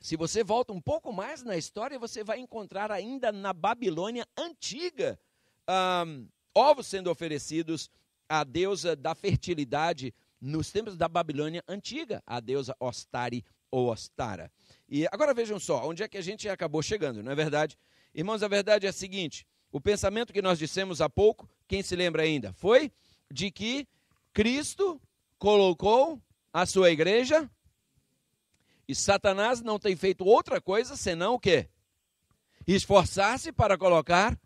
se você volta um pouco mais na história, você vai encontrar ainda na Babilônia antiga ah, ovos sendo oferecidos à deusa da fertilidade nos tempos da Babilônia antiga, a deusa Ostari ou Ostara. E agora vejam só, onde é que a gente acabou chegando, não é verdade? Irmãos, a verdade é a seguinte: o pensamento que nós dissemos há pouco, quem se lembra ainda, foi de que Cristo colocou a sua igreja e Satanás não tem feito outra coisa senão o quê? Esforçar-se para colocar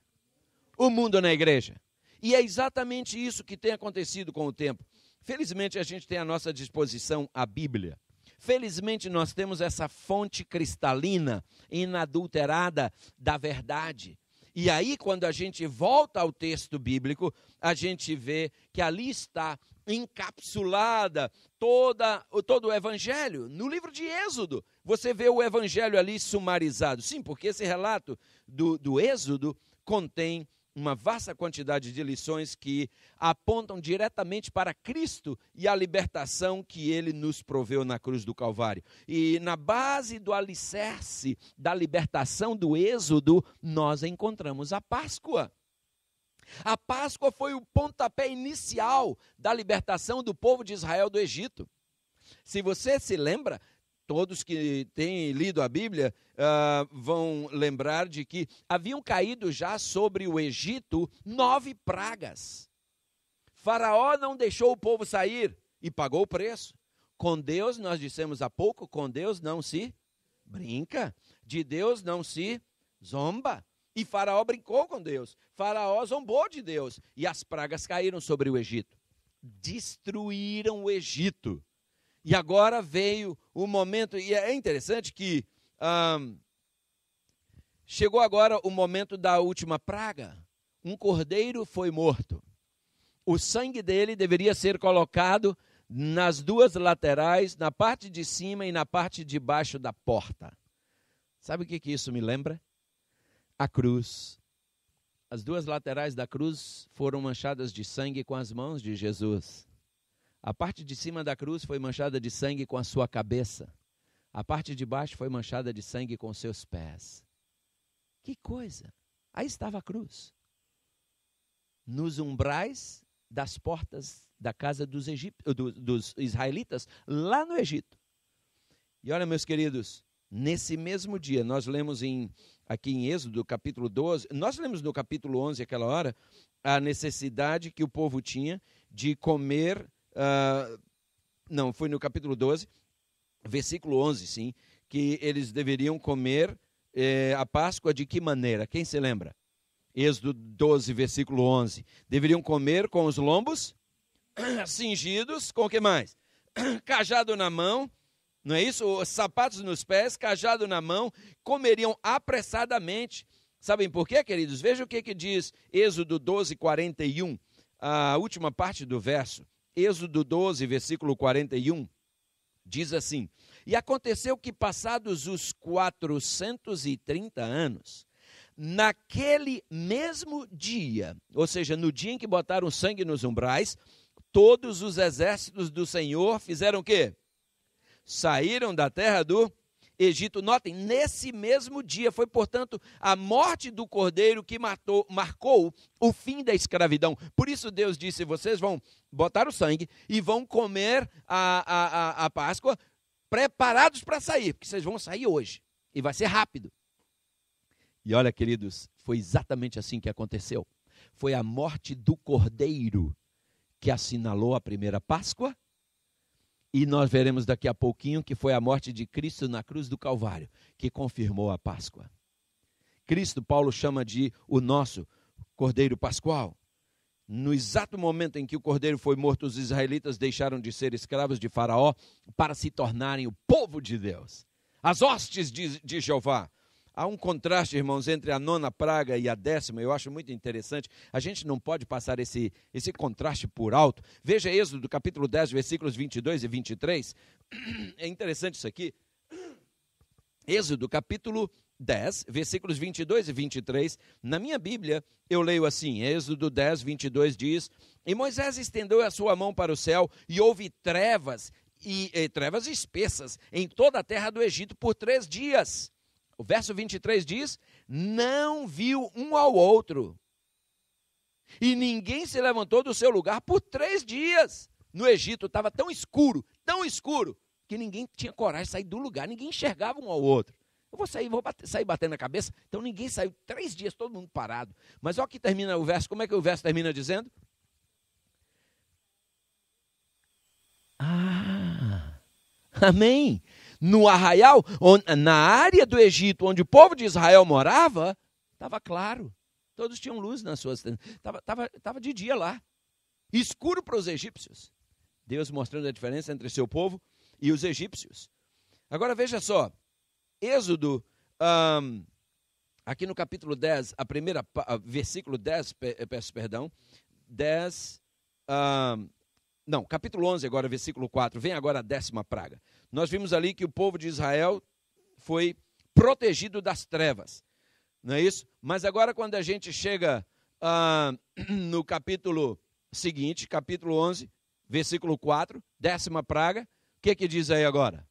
o mundo na igreja. E é exatamente isso que tem acontecido com o tempo. Felizmente a gente tem à nossa disposição a Bíblia. Felizmente nós temos essa fonte cristalina, inadulterada da verdade. E aí, quando a gente volta ao texto bíblico, a gente vê que ali está encapsulada toda, todo o evangelho. No livro de Êxodo, você vê o evangelho ali sumarizado. Sim, porque esse relato do, do Êxodo contém uma vasta quantidade de lições que apontam diretamente para Cristo e a libertação que ele nos proveu na cruz do Calvário. E na base do alicerce da libertação do Êxodo, nós encontramos a Páscoa. A Páscoa foi o pontapé inicial da libertação do povo de Israel do Egito. Se você se lembra, todos que têm lido a Bíblia uh, vão lembrar de que haviam caído já sobre o Egito nove pragas. Faraó não deixou o povo sair e pagou o preço. Com Deus, nós dissemos há pouco, com Deus não se brinca, de Deus não se zomba. E Faraó brincou com Deus, Faraó zombou de Deus, e as pragas caíram sobre o Egito. Destruíram o Egito. E agora veio o momento, e é interessante que chegou agora o momento da última praga. Um cordeiro foi morto. O sangue dele deveria ser colocado nas duas laterais, na parte de cima e na parte de baixo da porta. Sabe o que, que isso me lembra? A cruz. As duas laterais da cruz foram manchadas de sangue com as mãos de Jesus. A parte de cima da cruz foi manchada de sangue com a sua cabeça. A parte de baixo foi manchada de sangue com seus pés. Que coisa! Aí estava a cruz. Nos umbrais das portas da casa dos, eh, dos, dos israelitas, lá no Egito. E olha, meus queridos, nesse mesmo dia, nós lemos em, aqui em Êxodo, capítulo 12, nós lemos no capítulo 11, aquela hora, a necessidade que o povo tinha de comer Uh, não, foi no capítulo 12, versículo 11, sim, que eles deveriam comer eh, a Páscoa de que maneira? Quem se lembra? Êxodo 12, versículo 11. Deveriam comer com os lombos [CLEARS THROAT] cingidos, com o que mais? [CLEARS THROAT] Cajado na mão, não é isso? Sapatos nos pés, cajado na mão, comeriam apressadamente. Sabem por quê, queridos? Veja o que, que diz Êxodo 12, 41, a última parte do verso. Êxodo 12, versículo 41, diz assim: E aconteceu que, passados os 430 anos, naquele mesmo dia, ou seja, no dia em que botaram sangue nos umbrais, todos os exércitos do Senhor fizeram o quê? Saíram da terra do Egito. Notem, nesse mesmo dia foi, portanto, a morte do cordeiro que matou, marcou o fim da escravidão. Por isso Deus disse: vocês vão botar o sangue e vão comer a, a, a, a Páscoa preparados para sair, porque vocês vão sair hoje e vai ser rápido. E olha, queridos, foi exatamente assim que aconteceu. Foi a morte do cordeiro que assinalou a primeira Páscoa e nós veremos daqui a pouquinho que foi a morte de Cristo na cruz do Calvário que confirmou a Páscoa. Cristo, Paulo chama de o nosso Cordeiro Pascual. No exato momento em que o cordeiro foi morto, os israelitas deixaram de ser escravos de Faraó para se tornarem o povo de Deus, as hostes de, de Jeová, Há um contraste, irmãos, entre a nona praga e a décima, eu acho muito interessante. A gente não pode passar esse, esse contraste por alto. Veja Êxodo, capítulo 10, versículos 22 e 23. É interessante isso aqui. Êxodo, capítulo 10, versículos 22 e 23. Na minha Bíblia, eu leio assim: Êxodo 10, 22 diz: E Moisés estendeu a sua mão para o céu e houve trevas, e, e trevas espessas em toda a terra do Egito por três dias. O verso 23 diz: Não viu um ao outro, e ninguém se levantou do seu lugar por três dias. No Egito estava tão escuro, tão escuro, que ninguém tinha coragem de sair do lugar, ninguém enxergava um ao outro. Eu vou sair, vou bater, sair batendo na cabeça. Então ninguém saiu, três dias, todo mundo parado. Mas olha o que termina o verso, como é que o verso termina dizendo? Ah, amém no arraial, na área do Egito onde o povo de Israel morava, estava claro. Todos tinham luz nas suas tendas. Estava tava, tava de dia lá. Escuro para os egípcios. Deus mostrando a diferença entre seu povo e os egípcios. Agora veja só. Êxodo, um, aqui no capítulo 10, a primeira, versículo 10, eh, peço perdão, 10, um, não, capítulo 11 agora, versículo 4, vem agora a décima praga. Nós vimos ali que o povo de Israel foi protegido das trevas, não é isso? Mas agora, quando a gente chega ah, [CLEARS THROAT] no capítulo seguinte, capítulo 11, versículo 4, décima praga, o que, que diz aí agora?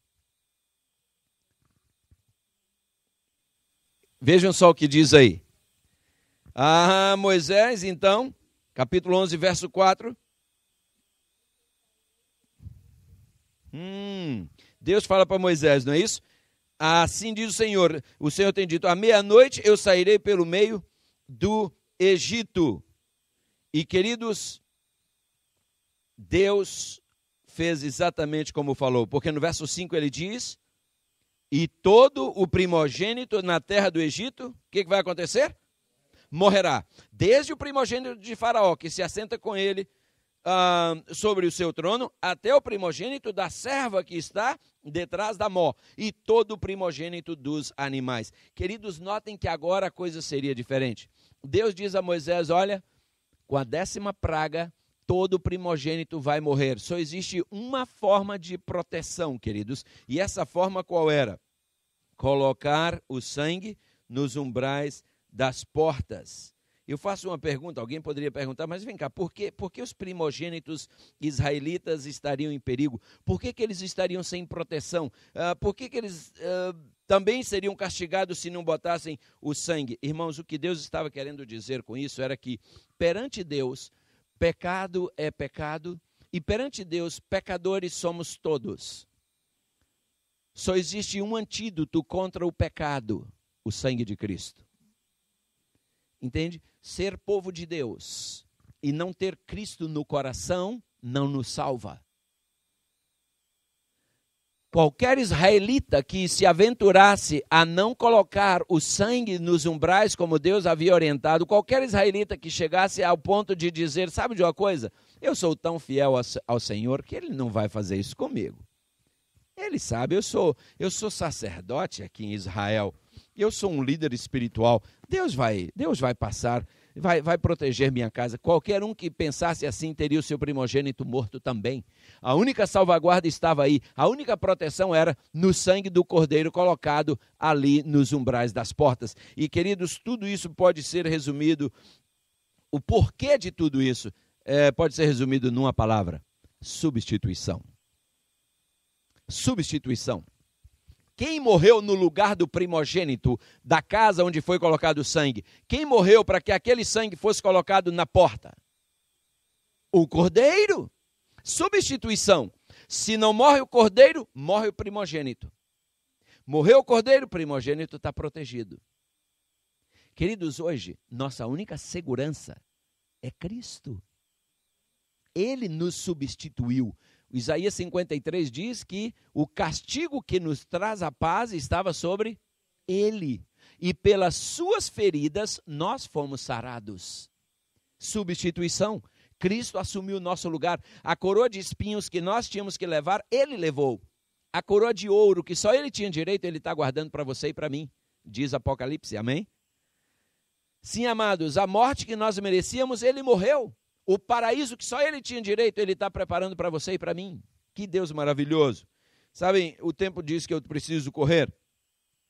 Vejam só o que diz aí. Ah, Moisés, então, capítulo 11, verso 4. Hum, Deus fala para Moisés, não é isso? Assim diz o Senhor: o Senhor tem dito, à meia-noite eu sairei pelo meio do Egito. E queridos, Deus fez exatamente como falou, porque no verso 5 ele diz: E todo o primogênito na terra do Egito, o que, que vai acontecer? Morrerá. Desde o primogênito de Faraó, que se assenta com ele ah, sobre o seu trono, até o primogênito da serva que está detrás da mó, e todo o primogênito dos animais. Queridos, notem que agora a coisa seria diferente. Deus diz a Moisés: Olha, com a décima praga, todo primogênito vai morrer. Só existe uma forma de proteção, queridos, e essa forma qual era? Colocar o sangue nos umbrais das portas. Eu faço uma pergunta, alguém poderia perguntar, mas vem cá, por que, por que os primogênitos israelitas estariam em perigo? Por que, que eles estariam sem proteção? Ah, por que, que eles ah, também seriam castigados se não botassem o sangue? Irmãos, o que Deus estava querendo dizer com isso era que, perante Deus, pecado é pecado, e perante Deus, pecadores somos todos. Só existe um antídoto contra o pecado: o sangue de Cristo. Entende? Ser povo de Deus e não ter Cristo no coração não nos salva. Qualquer israelita que se aventurasse a não colocar o sangue nos umbrais como Deus havia orientado, qualquer israelita que chegasse ao ponto de dizer: Sabe de uma coisa? Eu sou tão fiel ao Senhor que Ele não vai fazer isso comigo. Ele sabe, eu sou, eu sou sacerdote aqui em Israel, eu sou um líder espiritual, Deus vai, Deus vai passar, vai, vai proteger minha casa. Qualquer um que pensasse assim teria o seu primogênito morto também. A única salvaguarda estava aí, a única proteção era no sangue do cordeiro colocado ali nos umbrais das portas. E queridos, tudo isso pode ser resumido. O porquê de tudo isso é, pode ser resumido numa palavra: substituição. Substituição. Quem morreu no lugar do primogênito da casa onde foi colocado o sangue? Quem morreu para que aquele sangue fosse colocado na porta? O cordeiro. Substituição. Se não morre o cordeiro, morre o primogênito. Morreu o cordeiro, o primogênito está protegido. Queridos, hoje, nossa única segurança é Cristo. Ele nos substituiu Isaías 53 diz que o castigo que nos traz a paz estava sobre ele, e pelas suas feridas nós fomos sarados. Substituição. Cristo assumiu o nosso lugar. A coroa de espinhos que nós tínhamos que levar, ele levou. A coroa de ouro que só ele tinha direito, ele está guardando para você e para mim, diz Apocalipse. Amém? Sim, amados, a morte que nós merecíamos, ele morreu. O paraíso que só ele tinha direito, ele está preparando para você e para mim. Que Deus maravilhoso. Sabem, o tempo diz que eu preciso correr.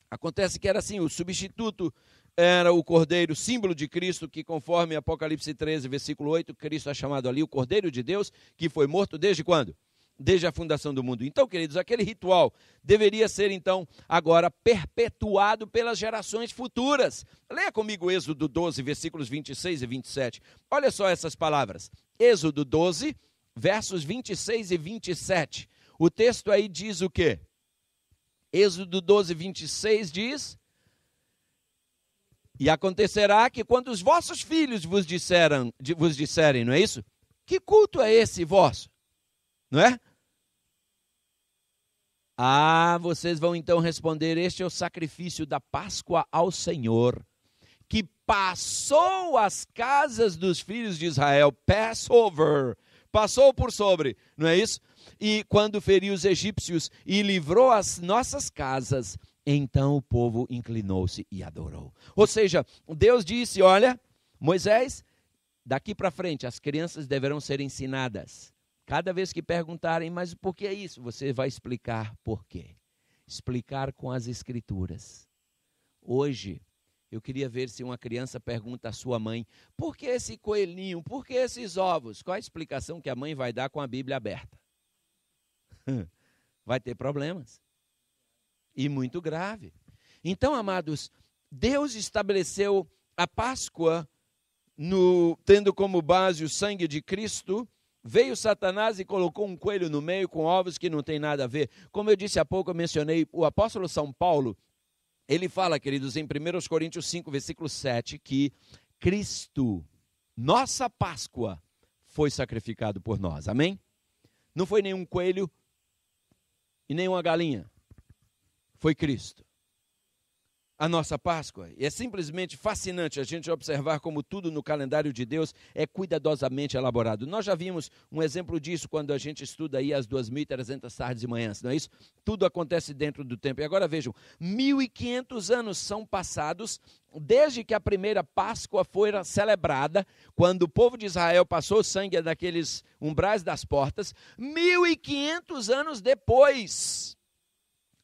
Acontece que era assim: o substituto era o cordeiro, símbolo de Cristo, que conforme Apocalipse 13, versículo 8, Cristo é chamado ali o cordeiro de Deus, que foi morto desde quando? desde a fundação do mundo. Então, queridos, aquele ritual deveria ser então agora perpetuado pelas gerações futuras. Leia comigo Êxodo 12, versículos 26 e 27. Olha só essas palavras. Êxodo 12, versos 26 e 27. O texto aí diz o quê? Êxodo 12, 26 diz: E acontecerá que quando os vossos filhos vos disseram, vos disserem, não é isso? Que culto é esse vosso? Não é? Ah, vocês vão então responder: Este é o sacrifício da Páscoa ao Senhor, que passou as casas dos filhos de Israel, Passover, passou por sobre, não é isso? E quando feriu os egípcios e livrou as nossas casas, então o povo inclinou-se e adorou. Ou seja, Deus disse: Olha, Moisés, daqui para frente as crianças deverão ser ensinadas Cada vez que perguntarem, mas por que é isso? Você vai explicar por quê. Explicar com as escrituras. Hoje, eu queria ver se uma criança pergunta à sua mãe: por que esse coelhinho? Por que esses ovos? Qual a explicação que a mãe vai dar com a Bíblia aberta? [LAUGHS] vai ter problemas. E muito grave. Então, amados, Deus estabeleceu a Páscoa no, tendo como base o sangue de Cristo Veio Satanás e colocou um coelho no meio com ovos que não tem nada a ver. Como eu disse há pouco, eu mencionei o apóstolo São Paulo. Ele fala, queridos, em 1 Coríntios 5, versículo 7, que Cristo, nossa Páscoa, foi sacrificado por nós. Amém? Não foi nenhum coelho e nenhuma galinha. Foi Cristo a nossa Páscoa. E é simplesmente fascinante a gente observar como tudo no calendário de Deus é cuidadosamente elaborado. Nós já vimos um exemplo disso quando a gente estuda aí as 2.300 tardes e manhãs, não é isso? Tudo acontece dentro do tempo. E agora vejam, 1.500 anos são passados desde que a primeira Páscoa foi celebrada, quando o povo de Israel passou o sangue daqueles umbrais das portas, 1.500 anos depois,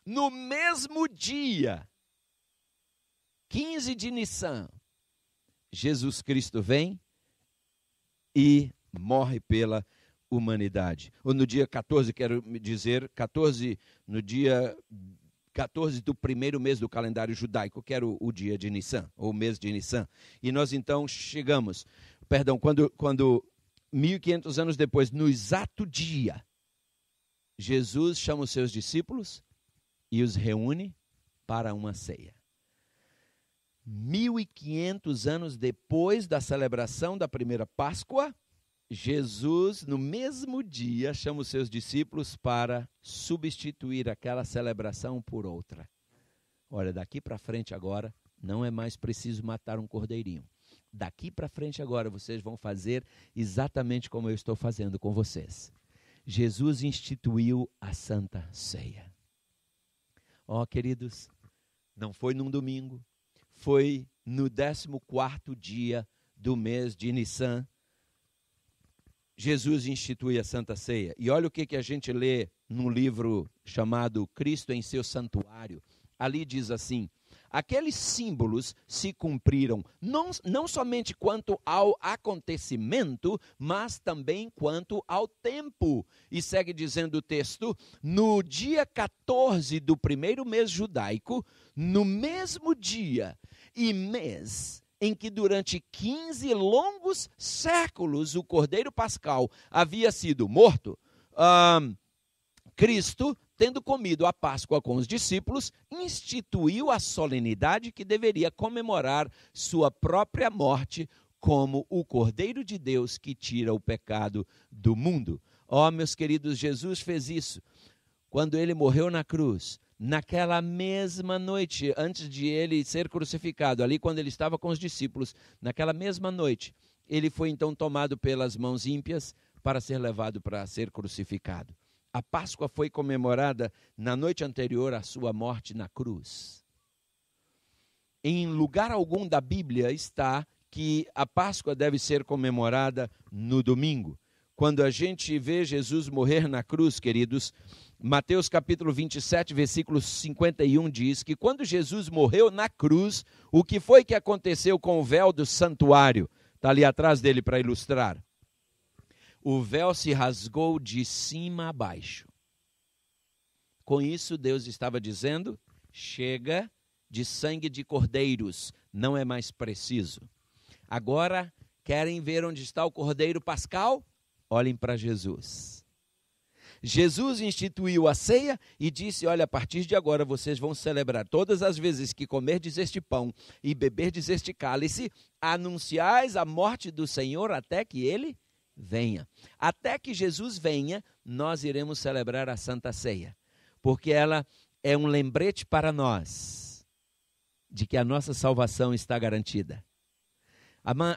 no mesmo dia, 15 de Nissan, Jesus Cristo vem e morre pela humanidade. Ou no dia 14, quero dizer, 14, no dia 14 do primeiro mês do calendário judaico, que era o, dia de Nissan, ou o mês de Nissan. E nós então chegamos, perdão, quando, quando 1500 anos depois, no exato dia, Jesus chama os seus discípulos e os reúne para uma ceia. 1500 anos depois da celebração da primeira Páscoa, Jesus, no mesmo dia, chama os seus discípulos para substituir aquela celebração por outra. Olha, daqui para frente agora, não é mais preciso matar um cordeirinho. Daqui para frente agora, vocês vão fazer exatamente como eu estou fazendo com vocês. Jesus instituiu a Santa Ceia. Ó, oh, queridos, não foi num domingo, foi no 14 dia do mês de Nissan. Jesus institui a Santa Ceia. E olha o que, que a gente lê num livro chamado Cristo em seu Santuário. Ali diz assim: aqueles símbolos se cumpriram, não, não somente quanto ao acontecimento, mas também quanto ao tempo. E segue dizendo o texto: no dia 14 do primeiro mês judaico, no mesmo dia e mês em que durante 15 longos séculos o Cordeiro Pascal havia sido morto, um, Cristo, tendo comido a Páscoa com os discípulos, instituiu a solenidade que deveria comemorar sua própria morte como o Cordeiro de Deus que tira o pecado do mundo. Ó, oh, meus queridos, Jesus fez isso. Quando ele morreu na cruz, Naquela mesma noite, antes de ele ser crucificado, ali quando ele estava com os discípulos, naquela mesma noite, ele foi então tomado pelas mãos ímpias para ser levado para ser crucificado. A Páscoa foi comemorada na noite anterior à sua morte na cruz. Em lugar algum da Bíblia está que a Páscoa deve ser comemorada no domingo. Quando a gente vê Jesus morrer na cruz, queridos, Mateus capítulo 27, versículo 51 diz que quando Jesus morreu na cruz, o que foi que aconteceu com o véu do santuário? Está ali atrás dele para ilustrar. O véu se rasgou de cima a baixo. Com isso, Deus estava dizendo: chega de sangue de cordeiros, não é mais preciso. Agora, querem ver onde está o cordeiro pascal? Olhem para Jesus Jesus instituiu a ceia e disse: Olha, a partir de agora vocês vão celebrar todas as vezes que comerdes este pão e beberdes este cálice, anunciais a morte do Senhor até que ele venha. Até que Jesus venha, nós iremos celebrar a Santa Ceia, porque ela é um lembrete para nós de que a nossa salvação está garantida.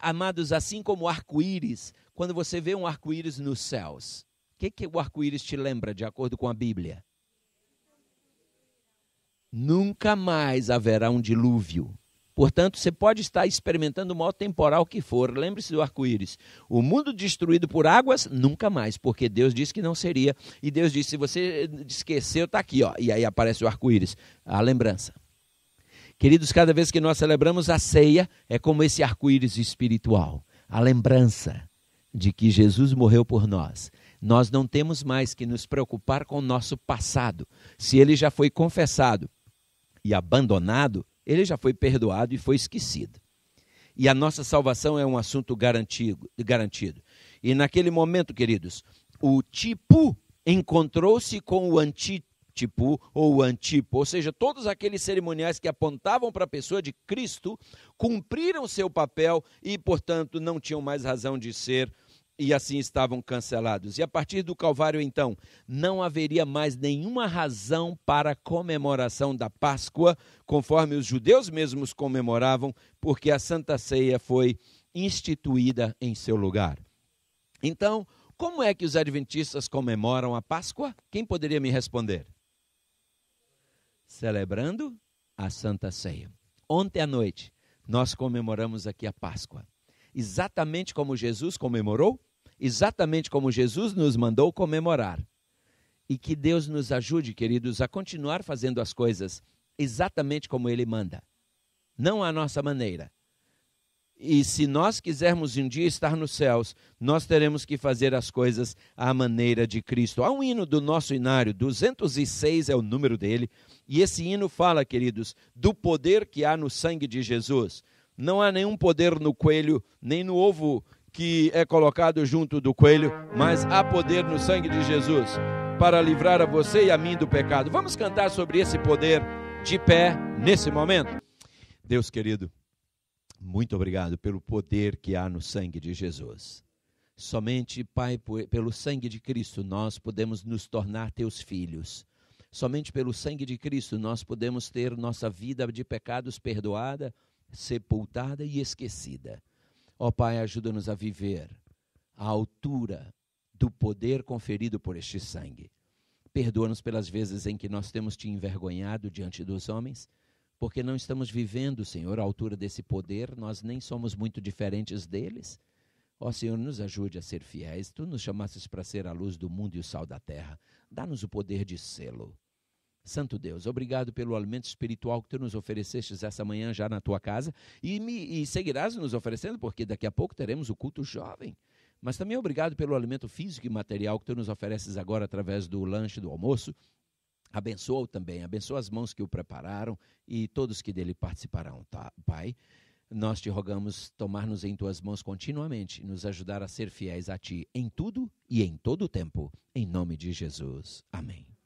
Amados, assim como arco-íris, quando você vê um arco-íris nos céus, que, que o arco-íris te lembra, de acordo com a Bíblia? Nunca mais haverá um dilúvio. Portanto, você pode estar experimentando o maior temporal que for. Lembre-se do arco-íris. O mundo destruído por águas, nunca mais, porque Deus disse que não seria. E Deus disse: se você esqueceu, está aqui, ó. E aí aparece o arco-íris, a lembrança. Queridos, cada vez que nós celebramos a ceia, é como esse arco-íris espiritual a lembrança de que Jesus morreu por nós nós não temos mais que nos preocupar com o nosso passado. Se ele já foi confessado e abandonado, ele já foi perdoado e foi esquecido. E a nossa salvação é um assunto garantido. garantido. E naquele momento, queridos, o tipo encontrou-se com o antítipo ou o antipo, ou seja, todos aqueles cerimoniais que apontavam para a pessoa de Cristo cumpriram seu papel e, portanto, não tinham mais razão de ser e assim estavam cancelados. E a partir do Calvário, então, não haveria mais nenhuma razão para a comemoração da Páscoa, conforme os judeus mesmos comemoravam, porque a Santa Ceia foi instituída em seu lugar. Então, como é que os adventistas comemoram a Páscoa? Quem poderia me responder? Celebrando a Santa Ceia. Ontem à noite, nós comemoramos aqui a Páscoa. Exatamente como Jesus comemorou, exatamente como Jesus nos mandou comemorar. E que Deus nos ajude, queridos, a continuar fazendo as coisas exatamente como Ele manda, não à nossa maneira. E se nós quisermos um dia estar nos céus, nós teremos que fazer as coisas à maneira de Cristo. Há um hino do nosso inário, 206 é o número dele, e esse hino fala, queridos, do poder que há no sangue de Jesus. Não há nenhum poder no coelho, nem no ovo que é colocado junto do coelho, mas há poder no sangue de Jesus para livrar a você e a mim do pecado. Vamos cantar sobre esse poder de pé nesse momento. Deus querido, muito obrigado pelo poder que há no sangue de Jesus. Somente, Pai, pelo sangue de Cristo nós podemos nos tornar teus filhos. Somente pelo sangue de Cristo nós podemos ter nossa vida de pecados perdoada, sepultada e esquecida. Ó oh, Pai, ajuda-nos a viver à altura do poder conferido por este sangue. Perdoa-nos pelas vezes em que nós temos te envergonhado diante dos homens, porque não estamos vivendo, Senhor, à altura desse poder, nós nem somos muito diferentes deles. Ó oh, Senhor, nos ajude a ser fiéis. Tu nos chamastes para ser a luz do mundo e o sal da terra. Dá-nos o poder de sê-lo. Santo Deus, obrigado pelo alimento espiritual que tu nos oferecestes essa manhã já na tua casa e, me, e seguirás nos oferecendo, porque daqui a pouco teremos o culto jovem. Mas também obrigado pelo alimento físico e material que tu nos ofereces agora através do lanche, do almoço. Abençoa-o também, abençoa as mãos que o prepararam e todos que dele participarão, tá, Pai. Nós te rogamos tomar-nos em tuas mãos continuamente e nos ajudar a ser fiéis a ti em tudo e em todo o tempo. Em nome de Jesus. Amém.